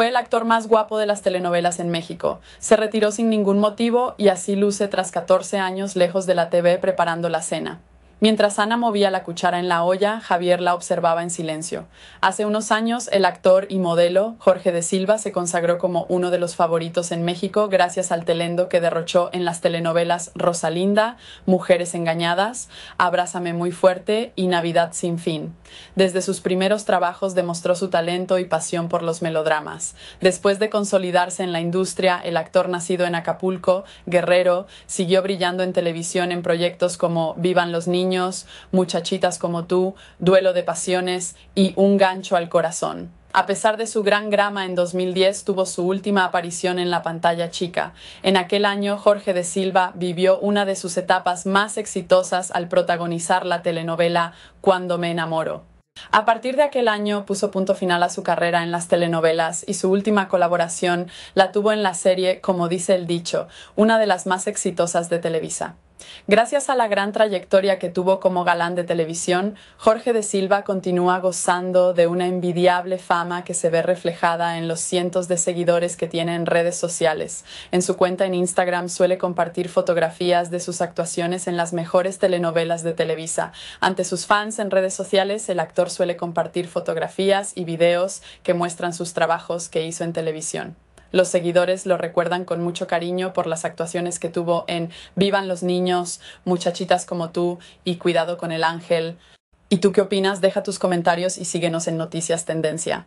Fue el actor más guapo de las telenovelas en México. Se retiró sin ningún motivo y así luce tras 14 años lejos de la TV preparando la cena. Mientras Ana movía la cuchara en la olla, Javier la observaba en silencio. Hace unos años, el actor y modelo Jorge de Silva se consagró como uno de los favoritos en México gracias al telendo que derrochó en las telenovelas Rosalinda, Mujeres Engañadas, Abrázame muy fuerte y Navidad sin fin. Desde sus primeros trabajos demostró su talento y pasión por los melodramas. Después de consolidarse en la industria, el actor nacido en Acapulco, Guerrero, siguió brillando en televisión en proyectos como Vivan los Niños, muchachitas como tú, duelo de pasiones y un gancho al corazón. A pesar de su gran grama en 2010, tuvo su última aparición en la pantalla chica. En aquel año, Jorge de Silva vivió una de sus etapas más exitosas al protagonizar la telenovela Cuando me enamoro. A partir de aquel año puso punto final a su carrera en las telenovelas y su última colaboración la tuvo en la serie Como dice el dicho, una de las más exitosas de Televisa. Gracias a la gran trayectoria que tuvo como galán de televisión, Jorge de Silva continúa gozando de una envidiable fama que se ve reflejada en los cientos de seguidores que tiene en redes sociales. En su cuenta en Instagram suele compartir fotografías de sus actuaciones en las mejores telenovelas de Televisa. Ante sus fans en redes sociales, el actor suele compartir fotografías y videos que muestran sus trabajos que hizo en televisión. Los seguidores lo recuerdan con mucho cariño por las actuaciones que tuvo en Vivan los niños, Muchachitas como tú y Cuidado con el ángel. ¿Y tú qué opinas? Deja tus comentarios y síguenos en Noticias Tendencia.